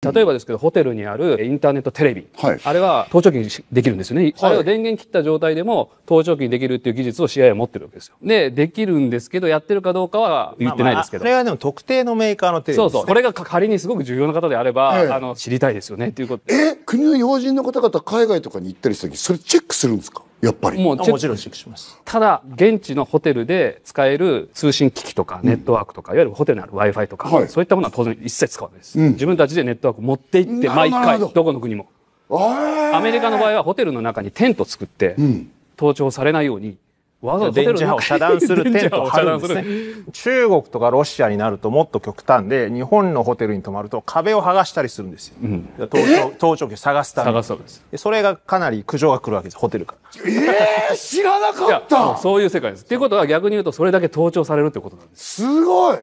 例えばですけど、ホテルにあるインターネットテレビ。はい、あれは、盗聴器にできるんですよね。はい、あれを電源切った状態でも、盗聴器にできるっていう技術を CIA は持ってるわけですよ。で、できるんですけど、やってるかどうかは言ってないですけど。まあ、まあ、れはでも特定のメーカーのテレビ、ね、そうそう。これが仮にすごく重要な方であれば、あの、知りたいですよね、っていうこと。え国の要人の方々、海外とかに行ったりした時、それチェックするんですかやっぱりももちろんチェックしますただ現地のホテルで使える通信機器とかネットワークとか、うん、いわゆるホテルにある w i f i とか、はい、そういったものは当然一切使わないです、うん、自分たちでネットワーク持っていって毎回どこの国もアメリカの場合はホテルの中にテント作って、盗聴されないようにわざわざ電磁波を遮断するテントを張るんですね。中国とかロシアになるともっと極端で、日本のホテルに泊まると壁を剥がしたりするんですよ。うん、盗聴器を探すために。探すためです。それがかなり苦情が来るわけです、ホテルから。ええー、知らなかったそういう世界です。っていうことは逆に言うとそれだけ盗聴されるってことなんです。すごい